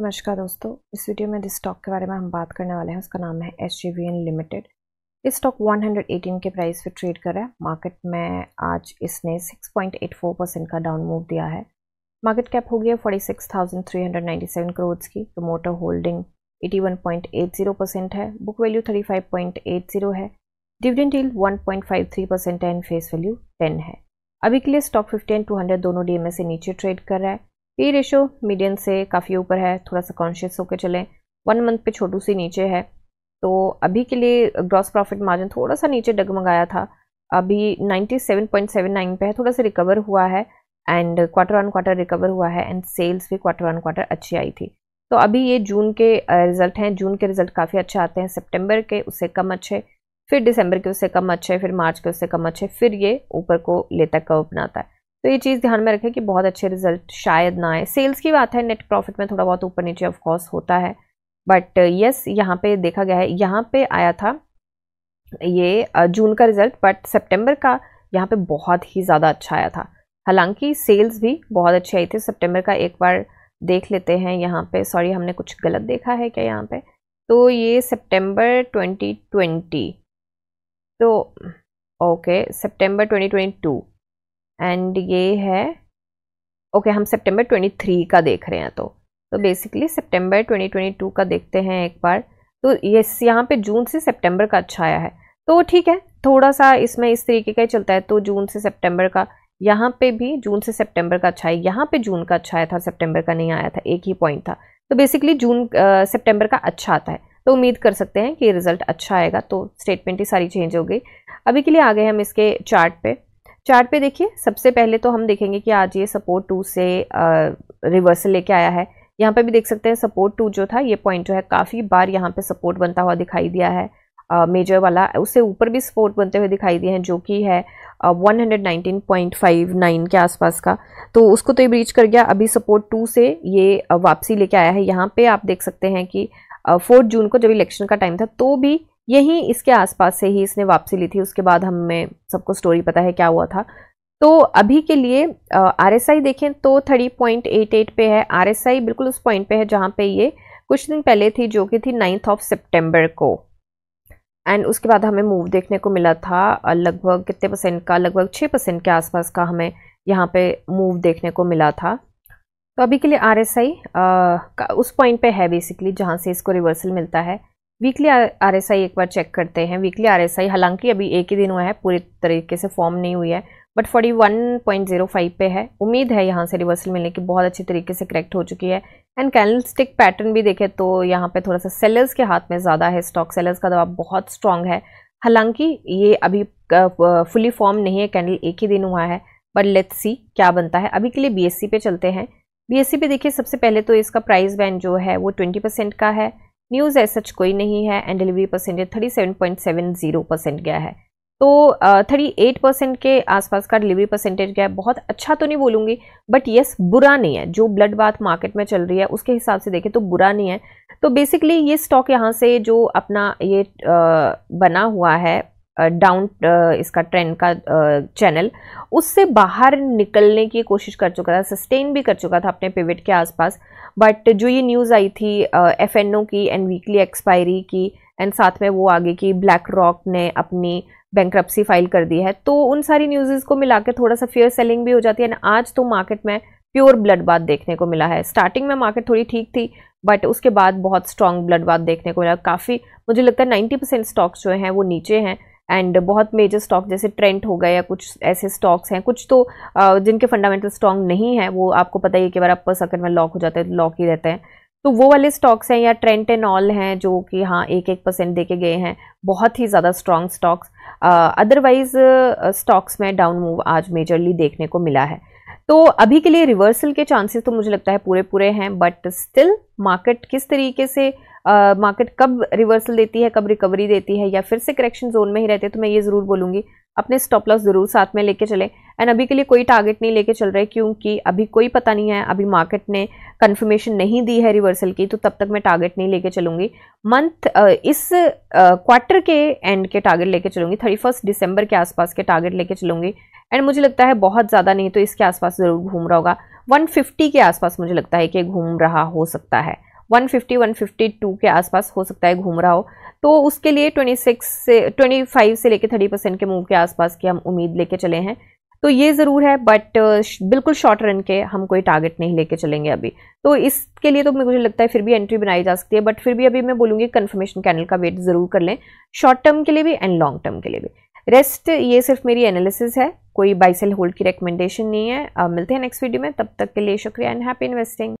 नमस्कार दोस्तों इस वीडियो में जिस स्टॉक के बारे में हम बात करने वाले हैं उसका नाम है एस लिमिटेड इस स्टॉक 118 के प्राइस पे ट्रेड कर रहा है मार्केट में आज इसने 6.84 परसेंट का डाउन मूव दिया है मार्केट कैप हो गया 46,397 करोड़ की प्रोमोटर होल्डिंग 81.80 परसेंट है बुक वैल्यू 35.80 है डिविडेंड डील वन परसेंट है एंड फेस वैल्यू टेन है अभी के लिए स्टॉक फिफ्टी एंड दोनों डी से नीचे ट्रेड कर रहा है पी रेशो मीडियन से काफ़ी ऊपर है थोड़ा सा कॉन्शियस होकर चलें वन मंथ पे छोटू सी नीचे है तो अभी के लिए ग्रॉस प्रॉफिट मार्जिन थोड़ा सा नीचे डगमगाया था अभी 97.79 पे है थोड़ा सा रिकवर हुआ है and quarter one quarter recover हुआ है एंड सेल्स भी क्वार्टर वन क्वार्टर अच्छी आई थी तो अभी ये जून के रिज़ल्ट हैं जून के रिज़ल्ट काफ़ी अच्छे आते हैं सेप्टेम्बर के उससे कम अच्छे फिर दिसंबर के उससे कम अच्छे फिर मार्च के उससे कम अच्छे फिर ये ऊपर को लेता कब बनाता है तो ये चीज़ ध्यान में रखें कि बहुत अच्छे रिजल्ट शायद ना आए सेल्स की बात है नेट प्रॉफिट में थोड़ा बहुत ऊपर नीचे ऑफकोर्स होता है बट यस यहाँ पे देखा गया है यहाँ पे आया था ये जून का रिजल्ट बट सितंबर का यहाँ पे बहुत ही ज़्यादा अच्छा आया था हालांकि सेल्स भी बहुत अच्छी आई थी सेप्टेम्बर का एक बार देख लेते हैं यहाँ पर सॉरी हमने कुछ गलत देखा है क्या यहाँ पर तो ये सेप्टेम्बर ट्वेंटी तो ओके सेप्टेम्बर ट्वेंटी एंड ये है ओके okay, हम सितंबर 23 का देख रहे हैं तो तो बेसिकली सितंबर 2022 का देखते हैं एक बार तो ये यहाँ पे जून से सितंबर का अच्छा आया है तो ठीक है थोड़ा सा इसमें इस तरीके का चलता है तो जून से सितंबर का यहाँ पे भी जून से सितंबर का अच्छा है यहाँ पे जून का अच्छा आया था सितंबर का नहीं आया था एक ही पॉइंट था तो बेसिकली जून सेप्टेम्बर का अच्छा आता है तो उम्मीद कर सकते हैं कि रिजल्ट अच्छा आएगा तो स्टेटमेंट ही सारी चेंज हो गई अभी के लिए आ गए हम इसके चार्ट पे चार्ट पे देखिए सबसे पहले तो हम देखेंगे कि आज ये सपोर्ट टू से रिवर्सल लेके आया है यहाँ पे भी देख सकते हैं सपोर्ट टू जो था ये पॉइंट जो है काफ़ी बार यहाँ पे सपोर्ट बनता हुआ दिखाई दिया है मेजर वाला उससे ऊपर भी सपोर्ट बनते हुए दिखाई दिए हैं जो कि है one hundred nineteen point five nine के आसपास का तो उसको तो ये ब्रीच कर गया अभी सपोर्ट टू से ये वापसी लेके आया है यहाँ पर आप देख सकते हैं कि फोर्थ जून को जब इलेक्शन का टाइम था तो भी यहीं इसके आसपास से ही इसने वापसी ली थी उसके बाद हमें सबको स्टोरी पता है क्या हुआ था तो अभी के लिए आर एस आई देखें तो थर्टी पॉइंट एट एट पे है आर एस आई बिल्कुल उस पॉइंट पे है जहाँ पे ये कुछ दिन पहले थी जो कि थी नाइन्थ ऑफ सितंबर को एंड उसके बाद हमें मूव देखने को मिला था लगभग कितने परसेंट का लगभग छः परसेंट के आसपास का हमें यहाँ पे मूव देखने को मिला था तो अभी के लिए आर एस आई उस पॉइंट पे है बेसिकली जहाँ से इसको रिवर्सल मिलता है वीकली आरएसआई एक बार चेक करते हैं वीकली आरएसआई हालांकि अभी एक ही दिन हुआ है पूरी तरीके से फॉर्म नहीं हुई है बट 41.05 पे है उम्मीद है यहाँ से रिवर्सल मिलने की बहुत अच्छी तरीके से करेक्ट हो चुकी है एंड कैंडल स्टिक पैटर्न भी देखें तो यहाँ पे थोड़ा सा सेलर्स के हाथ में ज़्यादा है स्टॉक सेलर्स का दबाव बहुत स्ट्रांग है हालांकि ये अभी फुली फॉर्म नहीं है कैंडल एक ही दिन हुआ है बट लेट्स सी क्या बनता है अभी के लिए बीएससी पे चलते हैं बीएससी पे देखिए सबसे पहले तो इसका प्राइस बैंड जो है वो ट्वेंटी परसेंट का है न्यूज़ एज सच कोई नहीं है and delivery percentage thirty seven point seven zero percent गया है तो थर्टी एट परसेंट के आसपास का डिलीवरी परसेंटेज गया है बहुत अच्छा तो नहीं बोलूँगी बट येस बुरा नहीं है जो ब्लड बाथ मार्केट में चल रही है उसके हिसाब से देखें तो बुरा नहीं है तो बेसिकली ये स्टॉक यहाँ से जो अपना ये आ, बना हुआ है डाउन इसका ट्रेंड का चैनल उससे बाहर निकलने की कोशिश कर चुका था सस्टेन भी कर चुका था अपने पिविट के आसपास बट जो ये न्यूज़ आई थी एफ की एंड वीकली एक्सपायरी की एंड साथ में वो आगे की ब्लैक रॉक ने अपनी बैंक्रप्सी फाइल कर दी है तो उन सारी न्यूज़ को मिला के थोड़ा सा फेयर सेलिंग भी हो जाती है एंड आज तो मार्केट में प्योर ब्लड बात देखने को मिला है स्टार्टिंग में मार्केट थोड़ी ठीक थी बट उसके बाद बहुत स्ट्रॉन्ग ब्लड बात देखने को मिला काफ़ी मुझे लगता है 90 परसेंट स्टॉक्स जो हैं वो नीचे हैं एंड बहुत मेजर स्टॉक जैसे ट्रेंट हो गए या कुछ ऐसे स्टॉक्स हैं कुछ तो जिनके फंडामेंटल स्ट्रॉन्ग नहीं है वो आपको पता ही है कि बार अपर सेकंड में लॉक हो जाते हैं लॉक ही रहते हैं तो वो वाले स्टॉक्स हैं या ट्रेंट एंड ऑल हैं जो कि हाँ एक एक परसेंट दे गए हैं बहुत ही ज़्यादा स्ट्रॉन्ग स्टॉक्स अदरवाइज स्टॉक्स में डाउन मूव आज मेजरली देखने को मिला है तो अभी के लिए रिवर्सल के चांसेस तो मुझे लगता है पूरे पूरे हैं बट स्टिल मार्केट किस तरीके से मार्केट कब रिवर्सल देती है कब रिकवरी देती है या फिर से करेक्शन जोन में ही रहते तो मैं ये ज़रूर बोलूँगी अपने स्टॉप लॉस ज़रूर साथ में लेके चले एंड अभी के लिए कोई टारगेट नहीं लेके चल रहे क्योंकि अभी कोई पता नहीं है अभी मार्केट ने कंफर्मेशन नहीं दी है रिवर्सल की तो तब तक मैं टारगेट नहीं लेके चलूँगी मंथ इस क्वार्टर के एंड के टारगेट लेके चलूँगी थर्टी फर्स्ट दिसंबर के आसपास के टारगेट लेके चलूंगी एंड मुझे लगता है बहुत ज़्यादा नहीं तो इसके आसपास ज़रूर घूम रहा होगा 150 के आसपास मुझे लगता है कि घूम रहा हो सकता है 150 152 के आसपास हो सकता है घूम रहा हो तो उसके लिए 26 से 25 से लेके 30 परसेंट के मूव के आसपास की हम उम्मीद लेके चले हैं तो ये ज़रूर है बट uh, बिल्कुल शॉर्ट रन के हम कोई टारगेट नहीं लेके चलेंगे अभी तो इसके लिए तो मुझे लगता है फिर भी एंट्री बनाई जा सकती है बट फिर भी अभी मैं बोलूँगी कन्फर्मेशन कैनल का वेट ज़रूर कर लें शॉर्ट टर्म के लिए भी एंड लॉन्ग टर्म के लिए भी रेस्ट ये सिर्फ मेरी एनालिसिस है कोई बाइसेल होल्ड की रिकमेंडेशन नहीं है मिलते हैं नेक्स्ट वीडियो में तब तक के लिए शुक्रिया एंड हैप्पी इन्वेस्टिंग